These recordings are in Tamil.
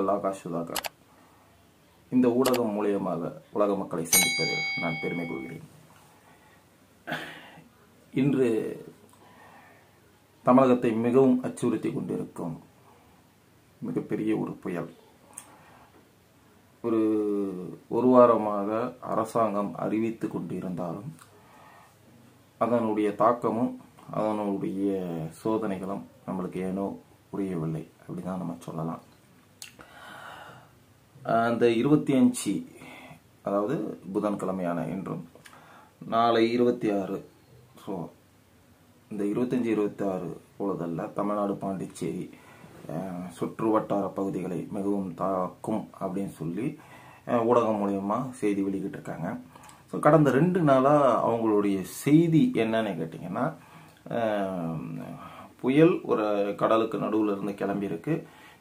உங்கள் ஆகாஷ் சுதாகர் இந்த ஊடகம் மூலியமாக உலக மக்களை சந்திப்பதில் நான் பெருமை கொள்கிறேன் இன்று தமிழகத்தை மிகவும் அச்சுறுத்தி கொண்டிருக்கும் மிகப்பெரிய ஒரு புயல் ஒரு ஒரு வாரமாக அரசாங்கம் அறிவித்து கொண்டிருந்தாலும் அதனுடைய தாக்கமும் அதனுடைய சோதனைகளும் நம்மளுக்கு ஏனோ புரியவில்லை அப்படிதான் தான் நம்ம சொல்லலாம் அந்த இருபத்தி அஞ்சு அதாவது புதன்கிழமையான இன்றும் நாளை இருபத்தி ஆறு ஸோ இந்த இருபத்தஞ்சி இருபத்தி ஆறு பொழுதல்ல தமிழ்நாடு பாண்டிச்சேரி சுற்று வட்டார பகுதிகளை மிகவும் தாக்கும் அப்படின்னு சொல்லி ஊடகம் மூலயமா செய்தி வெளியிட்டு இருக்காங்க ஸோ கடந்த ரெண்டு நாளாக அவங்களுடைய செய்தி என்னன்னு கேட்டிங்கன்னா புயல் ஒரு கடலுக்கு நடுவில் இருந்து கிளம்பியிருக்கு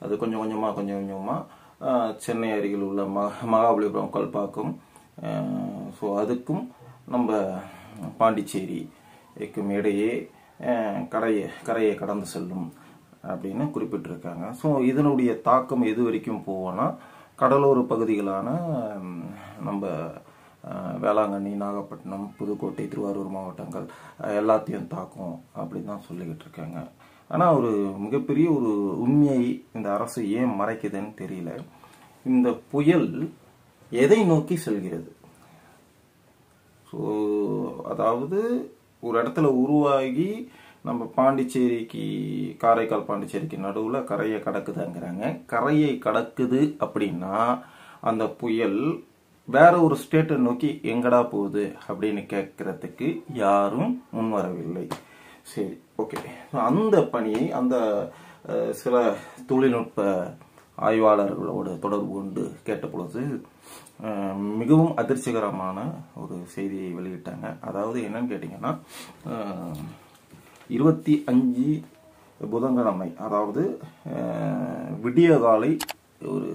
அது கொஞ்சம் கொஞ்சமாக கொஞ்சம் கொஞ்சமாக சென்னை அருகில் உள்ள மக மகாபலிபுரம் கல்பாக்கம் ஸோ அதுக்கும் நம்ம பாண்டிச்சேரிக்கும் இடையே கரையை கரையை கடந்து செல்லும் அப்படின்னு குறிப்பிட்டிருக்காங்க ஸோ இதனுடைய தாக்கம் எது வரைக்கும் போவோன்னா கடலோர பகுதிகளான நம்ம வேளாங்கண்ணி நாகப்பட்டினம் புதுக்கோட்டை திருவாரூர் மாவட்டங்கள் எல்லாத்தையும் தாக்கும் அப்படின்னு தான் சொல்லிக்கிட்டு இருக்காங்க ஆனால் ஒரு மிகப்பெரிய ஒரு உண்மையை இந்த அரசு ஏன் மறைக்குதுன்னு தெரியல இந்த புயல் எதை நோக்கி செல்கிறது ஸோ அதாவது ஒரு இடத்துல உருவாகி நம்ம பாண்டிச்சேரிக்கு காரைக்கால் பாண்டிச்சேரிக்கு நடுவில் கரையை கடக்குதுங்கிறாங்க கரையை கடக்குது அப்படின்னா அந்த புயல் வேற ஒரு ஸ்டேட்டை நோக்கி எங்கடா போகுது அப்படின்னு கேட்கறதுக்கு யாரும் முன்வரவில்லை சரி ஓகே அந்த பணியை அந்த சில தொழில்நுட்ப ஆய்வாளர்களோட தொடர்பு கொண்டு கேட்டபொழுது மிகவும் அதிர்ச்சிகரமான ஒரு செய்தியை வெளியிட்டாங்க அதாவது என்னன்னு கேட்டிங்கன்னா இருபத்தி அஞ்சு புதன்கிழமை அதாவது விடிய காலை ஒரு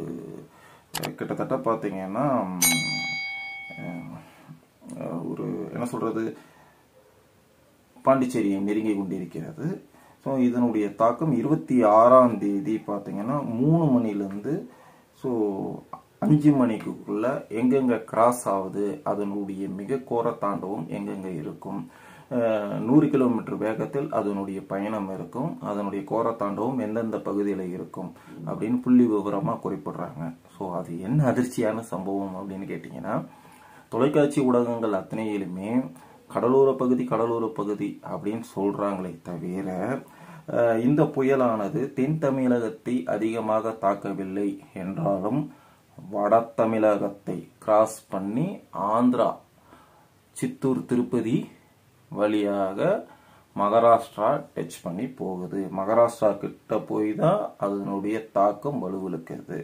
கிட்டத்தட்ட பார்த்தீங்கன்னா ஒரு என்ன சொல்கிறது பாண்டிச்சேரியை நெருங்கி கொண்டிருக்கிறது ஸோ இதனுடைய தாக்கம் இருபத்தி ஆறாம் தேதி பார்த்தீங்கன்னா மூணு மணிலேருந்து ஸோ அஞ்சு மணிக்குள்ளே எங்கெங்கே கிராஸ் ஆகுது அதனுடைய மிக கோர தாண்டவும் எங்கெங்கே இருக்கும் நூறு கிலோமீட்டர் வேகத்தில் அதனுடைய பயணம் இருக்கும் அதனுடைய கோர தாண்டவும் எந்தெந்த பகுதியில் இருக்கும் அப்படின்னு புள்ளி விவரமாக குறிப்பிடுறாங்க ஸோ அது என்ன அதிர்ச்சியான சம்பவம் அப்படின்னு கேட்டிங்கன்னா தொலைக்காட்சி ஊடகங்கள் அத்தனையிலுமே கடலோர பகுதி கடலோர பகுதி அப்படின்னு சொல்கிறாங்களே தவிர இந்த புயலானது தென் தமிழகத்தை அதிகமாக தாக்கவில்லை என்றாலும் வட தமிழகத்தை கிராஸ் பண்ணி ஆந்திரா சித்தூர் திருப்பதி வழியாக மகாராஷ்டிரா டச் பண்ணி போகுது மகாராஷ்டிரா கிட்ட போய் தான் அதனுடைய தாக்கம் வலுவிழுக்குது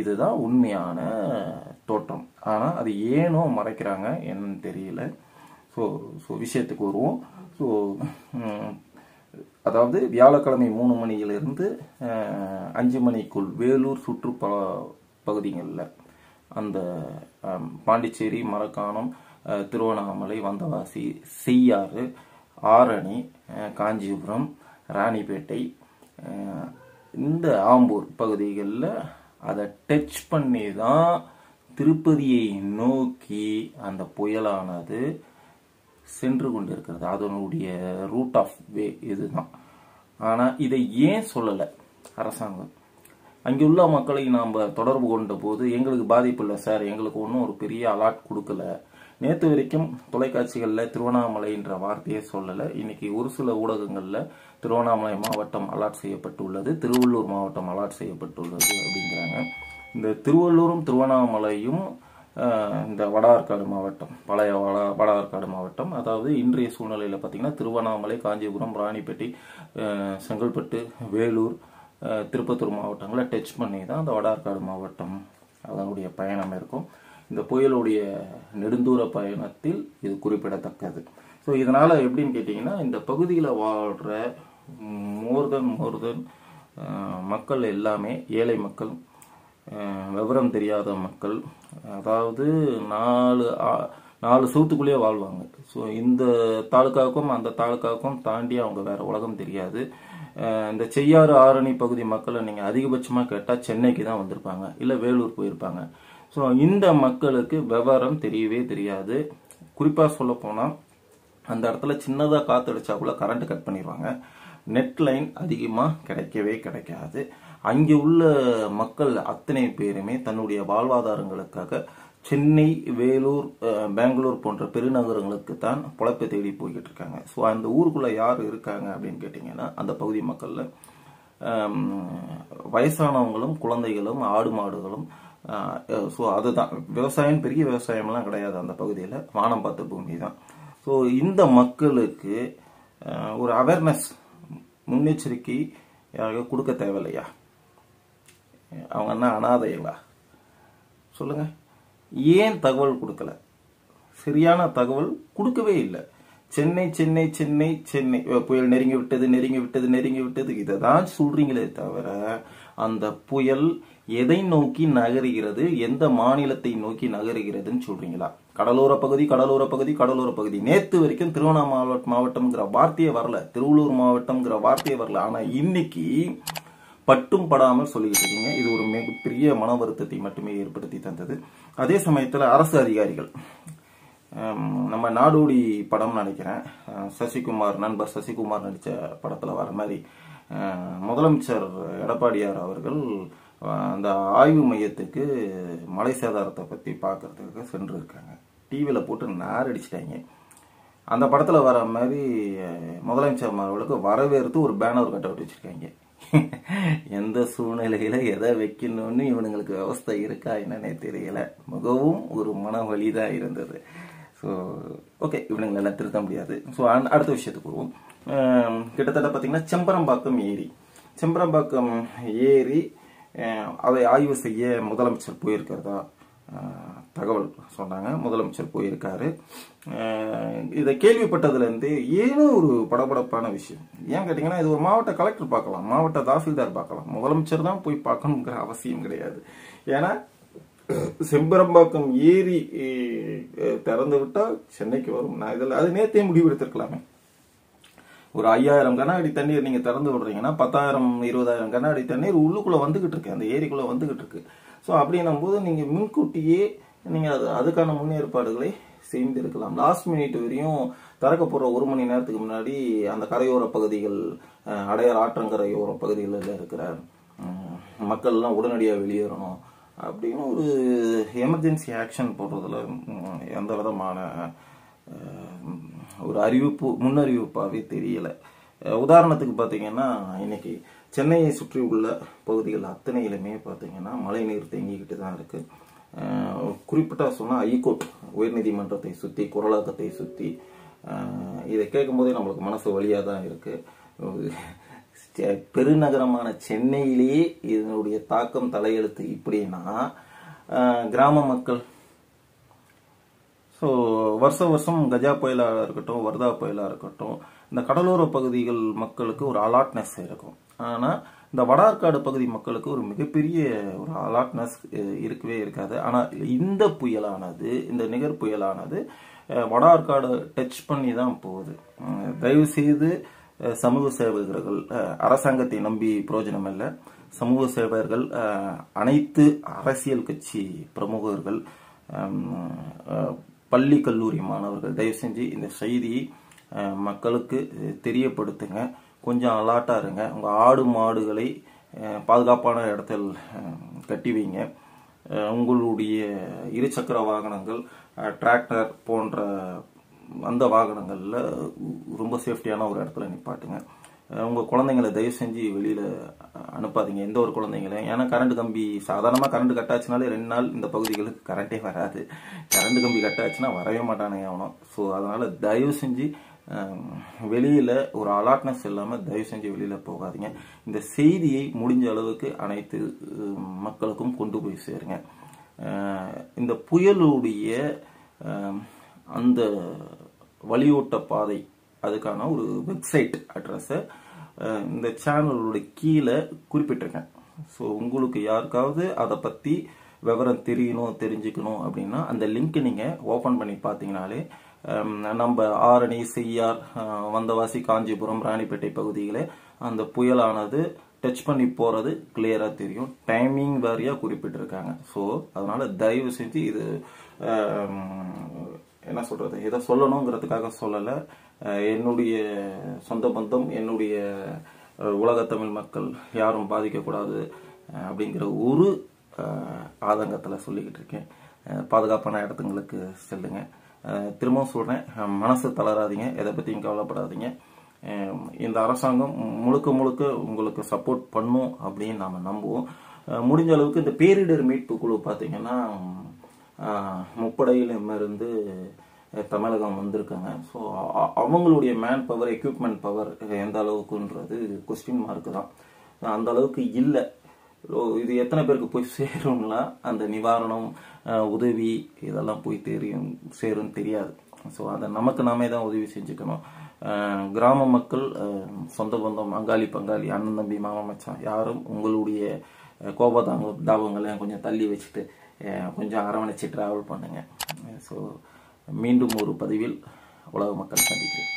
இதுதான் உண்மையான தோற்றம் ஆனால் அது ஏனோ மறைக்கிறாங்க என்னன்னு தெரியல ஸோ ஸோ விஷயத்துக்கு வருவோம் ஸோ அதாவது வியாழக்கிழமை மூணு மணியிலிருந்து அஞ்சு மணிக்குள் வேலூர் சுற்றுப்பா பகுதிகளில் அந்த பாண்டிச்சேரி மரக்காணம் திருவண்ணாமலை வந்தவாசி செய்யாறு ஆரணி காஞ்சிபுரம் ராணிப்பேட்டை இந்த ஆம்பூர் பகுதிகளில் அதை டச் பண்ணி தான் திருப்பதியை நோக்கி அந்த புயலானது சென்று கொண்டிருக்கிறது அதனுடைய ரூட் ஆஃப் வே இதுதான் ஆனால் இதை ஏன் சொல்லலை அரசாங்கம் அங்கே உள்ள மக்களை நாம் தொடர்பு கொண்ட போது எங்களுக்கு பாதிப்பு இல்லை சார் எங்களுக்கு ஒன்றும் ஒரு பெரிய அலாட் கொடுக்கல நேற்று வரைக்கும் தொலைக்காட்சிகளில் திருவண்ணாமலைன்ற வார்த்தையே சொல்லலை இன்னைக்கு ஒரு சில ஊடகங்களில் திருவண்ணாமலை மாவட்டம் அலாட் செய்யப்பட்டுள்ளது திருவள்ளூர் மாவட்டம் அலாட் செய்யப்பட்டுள்ளது அப்படிங்கிறாங்க இந்த திருவள்ளூரும் திருவண்ணாமலையும் இந்த வடார்காடு மாவட்டம் பழைய வட வடார்காடு மாவட்டம் அதாவது இன்றைய சூழ்நிலையில் பார்த்திங்கன்னா திருவண்ணாமலை காஞ்சிபுரம் ராணிப்பேட்டை செங்கல்பட்டு வேலூர் திருப்பத்தூர் மாவட்டங்களை டச் பண்ணி தான் அந்த வடார்காடு மாவட்டம் அதனுடைய பயணம் இருக்கும் இந்த புயலுடைய நெடுந்தூர பயணத்தில் இது குறிப்பிடத்தக்கது ஸோ இதனால் எப்படின்னு கேட்டிங்கன்னா இந்த பகுதியில் வாழ்கிற மோர்தன் மோர்தன் மக்கள் எல்லாமே ஏழை மக்கள் விவரம் தெரியாத மக்கள் அதாவது நாலு நாலு சூத்துக்குள்ளேயே வாழ்வாங்க ஸோ இந்த தாலுக்காவுக்கும் அந்த தாலுக்காவுக்கும் தாண்டி அவங்க வேறு உலகம் தெரியாது இந்த செய்யாறு ஆரணி பகுதி மக்களை நீங்கள் அதிகபட்சமாக கேட்டால் சென்னைக்கு தான் வந்திருப்பாங்க இல்லை வேலூர் போயிருப்பாங்க ஸோ இந்த மக்களுக்கு விவரம் தெரியவே தெரியாது குறிப்பாக சொல்ல போனால் அந்த இடத்துல சின்னதாக காற்று அடிச்சா கூட கரண்ட் கட் பண்ணிடுவாங்க நெட் லைன் அதிகமாக கிடைக்கவே கிடைக்காது அங்கே உள்ள மக்கள் அத்தனை பேருமே தன்னுடைய வாழ்வாதாரங்களுக்காக சென்னை வேலூர் பெங்களூர் போன்ற பெருநகரங்களுக்கு தான் பொழப்பை தேடி போய்கிட்டு இருக்காங்க ஸோ அந்த ஊருக்குள்ளே யார் இருக்காங்க அப்படின்னு கேட்டிங்கன்னா அந்த பகுதி மக்களில் வயசானவங்களும் குழந்தைகளும் ஆடு மாடுகளும் ஸோ அதுதான் விவசாயம் பெரிய விவசாயம்லாம் கிடையாது அந்த பகுதியில் வானம் பார்த்த பூமி தான் ஸோ இந்த மக்களுக்கு ஒரு அவேர்னஸ் முன்னெச்சரிக்கை கொடுக்க தேவையில்லையா அவங்க என்ன அனாதைகளா சொல்லுங்கள் ஏன் தகவல் கொடுக்கல சரியான தகவல் கொடுக்கவே இல்லை சென்னை சென்னை சென்னை சென்னை புயல் நெருங்கி விட்டது நெருங்கி விட்டது நெருங்கி விட்டது இதை தான் சொல்றீங்களே தவிர அந்த புயல் எதை நோக்கி நகருகிறது எந்த மாநிலத்தை நோக்கி நகருகிறதுன்னு சொல்றீங்களா கடலோர பகுதி கடலோர பகுதி கடலோர பகுதி நேத்து வரைக்கும் திருவண்ணாமலை மாவட்டம்ங்கிற வார்த்தையே வரல திருவள்ளூர் மாவட்டம்ங்கிற வார்த்தையே வரல ஆனா இன்னைக்கு பட்டும் படாமல் சொல்லிக்கிட்டு இருக்கீங்க இது ஒரு மிகப்பெரிய மன வருத்தத்தை மட்டுமே ஏற்படுத்தி தந்தது அதே சமயத்தில் அரசு அதிகாரிகள் நம்ம நாடோடி படம் நினைக்கிறேன் சசிகுமார் நண்பர் சசிகுமார் நடித்த படத்தில் வர மாதிரி முதலமைச்சர் எடப்பாடியார் அவர்கள் அந்த ஆய்வு மையத்துக்கு மலை சேதாரத்தை பற்றி சென்று சென்றிருக்காங்க டிவியில் போட்டு நார் அந்த படத்தில் வர மாதிரி முதலமைச்சர் அவர்களுக்கு வரவேற்று ஒரு பேனர் கட்ட வச்சுருக்காங்க எந்த சூழ்நிலையில் எதை வைக்கணும்னு இவனுங்களுக்கு விவஸ்தை இருக்கா என்னன்னே தெரியல மிகவும் ஒரு மன தான் இருந்தது ஸோ ஓகே எல்லாம் திருத்த முடியாது ஸோ அடுத்த விஷயத்துக்கு போவோம் கிட்டத்தட்ட பார்த்தீங்கன்னா செம்பரம்பாக்கம் ஏரி செம்பரம்பாக்கம் ஏரி அதை ஆய்வு செய்ய முதலமைச்சர் போயிருக்கிறதா தகவல் சொன்னாங்க முதலமைச்சர் போயிருக்காரு இதை கேள்விப்பட்டதுலேருந்து ஏனும் ஒரு படபடப்பான விஷயம் ஏன் கேட்டிங்கன்னா இது ஒரு மாவட்ட கலெக்டர் பார்க்கலாம் மாவட்ட தாசில்தார் பார்க்கலாம் முதலமைச்சர் தான் போய் பார்க்கணுங்கிற அவசியம் கிடையாது ஏன்னா செம்பரம்பாக்கம் ஏரி திறந்து விட்டால் சென்னைக்கு வரும் நான் இதில் அது நேத்தே முடிவெடுத்திருக்கலாமே ஒரு ஐயாயிரம் கனஅடி தண்ணீர் நீங்கள் திறந்து விடுறீங்கன்னா பத்தாயிரம் இருபதாயிரம் கனஅடி தண்ணீர் உள்ளுக்குள்ளே வந்துகிட்டு இருக்கு அந்த ஏரிக்குள்ளே வந்துக்கிட்டு இருக்கு ஸோ அப்படின்னும் போது நீங்கள் முன்கூட்டியே நீங்கள் அது அதுக்கான முன்னேற்பாடுகளை இருக்கலாம் லாஸ்ட் மினிட் வரையும் திறக்க போகிற ஒரு மணி நேரத்துக்கு முன்னாடி அந்த கரையோர பகுதிகள் அடையார் ஆற்றங்கரையோர பகுதிகளில் இருக்கிற மக்கள்லாம் உடனடியாக வெளியேறணும் அப்படின்னு ஒரு எமர்ஜென்சி ஆக்ஷன் போடுறதுல எந்த விதமான ஒரு அறிவிப்பு முன்னறிவிப்பாகவே தெரியலை உதாரணத்துக்கு பார்த்தீங்கன்னா இன்னைக்கு சென்னையை சுற்றி உள்ள பகுதிகள் அத்தனையிலுமே பார்த்தீங்கன்னா மழை நீர் தேங்கிக்கிட்டு தான் இருக்குது குறிப்பிட்டா சொன்னால் ஐகோர்ட் உயர்நீதிமன்றத்தை சுற்றி குரலாக்கத்தை சுற்றி இதை கேட்கும்போதே நம்மளுக்கு மனசு வழியாக தான் இருக்குது பெருநகரமான சென்னையிலேயே இதனுடைய தாக்கம் தலையெழுத்து இப்படின்னா கிராம மக்கள் ஸோ வருஷ வருஷம் கஜா புயலாக இருக்கட்டும் வர்தா புயலாக இருக்கட்டும் இந்த கடலோர பகுதிகள் மக்களுக்கு ஒரு அலாட்னஸ் இருக்கும் ஆனால் இந்த வடார்காடு பகுதி மக்களுக்கு ஒரு மிகப்பெரிய ஒரு அலாட்னஸ் இருக்கவே இருக்காது ஆனால் இந்த புயலானது இந்த நிகர் புயலானது வடார்காடு டச் பண்ணி தான் போகுது தயவுசெய்து சமூக சேவகர்கள் அரசாங்கத்தை நம்பி பிரயோஜனம் இல்லை சமூக சேவகர்கள் அனைத்து அரசியல் கட்சி பிரமுகர்கள் பள்ளி கல்லூரி மாணவர்கள் தயவு செஞ்சு இந்த செய்தியை மக்களுக்கு தெரியப்படுத்துங்க கொஞ்சம் அலாட்டாக இருங்க உங்கள் ஆடு மாடுகளை பாதுகாப்பான இடத்தில் கட்டி வைங்க உங்களுடைய இருசக்கர வாகனங்கள் டிராக்டர் போன்ற அந்த வாகனங்களில் ரொம்ப சேஃப்டியான ஒரு இடத்துல நிப்பாட்டுங்க உங்கள் குழந்தைங்களை தயவு செஞ்சு வெளியில் அனுப்பாதீங்க எந்த ஒரு குழந்தைங்களையும் ஏன்னா கரண்ட் கம்பி சாதாரணமாக கரண்ட் கட்டாச்சுனாலே ரெண்டு நாள் இந்த பகுதிகளுக்கு கரண்ட்டே வராது கரண்ட் கம்பி கட்டாச்சுன்னா வரவே மாட்டானுங்க அவனும் ஸோ அதனால் தயவு செஞ்சு வெளியில் ஒரு அலாட்னஸ் இல்லாமல் தயவு செஞ்சு வெளியில் போகாதீங்க இந்த செய்தியை முடிஞ்ச அளவுக்கு அனைத்து மக்களுக்கும் கொண்டு போய் சேருங்க இந்த புயலுடைய அந்த வழியோட்ட பாதை அதுக்கான ஒரு வெப்சைட் அட்ரஸை இந்த சேனலோட கீழே குறிப்பிட்டிருக்கேன் ஸோ உங்களுக்கு யாருக்காவது அதை பற்றி விவரம் தெரியணும் தெரிஞ்சுக்கணும் அப்படின்னா அந்த லிங்க்கை நீங்கள் ஓப்பன் பண்ணி பார்த்தீங்கனாலே நம்ம ஆரணி சிஆர் வந்தவாசி காஞ்சிபுரம் ராணிப்பேட்டை பகுதிகளே அந்த புயலானது டச் பண்ணி போகிறது கிளியரா தெரியும் டைமிங் வேறையாக குறிப்பிட்டிருக்காங்க ஸோ அதனால் தயவு செஞ்சு இது என்ன சொல்கிறது இதை சொல்லணுங்கிறதுக்காக சொல்லலை என்னுடைய சொந்த பந்தம் என்னுடைய உலகத்தமிழ் மக்கள் யாரும் பாதிக்கக்கூடாது அப்படிங்கிற ஒரு ஆதங்கத்தில் சொல்லிக்கிட்டு இருக்கேன் பாதுகாப்பான இடத்துங்களுக்கு செல்லுங்கள் திரும்பவும் சொல்கிறேன் மனசு தளராதிங்க எதை பற்றியும் கவலைப்படாதீங்க இந்த அரசாங்கம் முழுக்க முழுக்க உங்களுக்கு சப்போர்ட் பண்ணும் அப்படின்னு நாம் நம்புவோம் முடிஞ்ச அளவுக்கு இந்த பேரிடர் மீட்பு குழு பார்த்திங்கன்னா முப்படையிலிருந்து தமிழகம் வந்திருக்காங்க ஸோ அவங்களுடைய மேன் பவர் எக்யூப்மெண்ட் பவர் எந்த அளவுக்குன்றது கொஸ்டின் மார்க்கு தான் அந்த அளவுக்கு இல்லை இது எத்தனை பேருக்கு போய் சேரும்னா அந்த நிவாரணம் உதவி இதெல்லாம் போய் தெரியும் சேரும் தெரியாது ஸோ அதை நமக்கு நாமே தான் உதவி செஞ்சுக்கணும் கிராம மக்கள் சொந்த பந்தம் அங்காளி பங்காளி அண்ணன் தம்பி மாமா மச்சான் யாரும் உங்களுடைய கோபதாங்க தாபங்களை கொஞ்சம் தள்ளி வச்சுட்டு கொஞ்சம் அரவணைச்சு ட்ராவல் பண்ணுங்கள் ஸோ மீண்டும் ஒரு பதிவில் உலக மக்கள் சந்திக்கிறேன்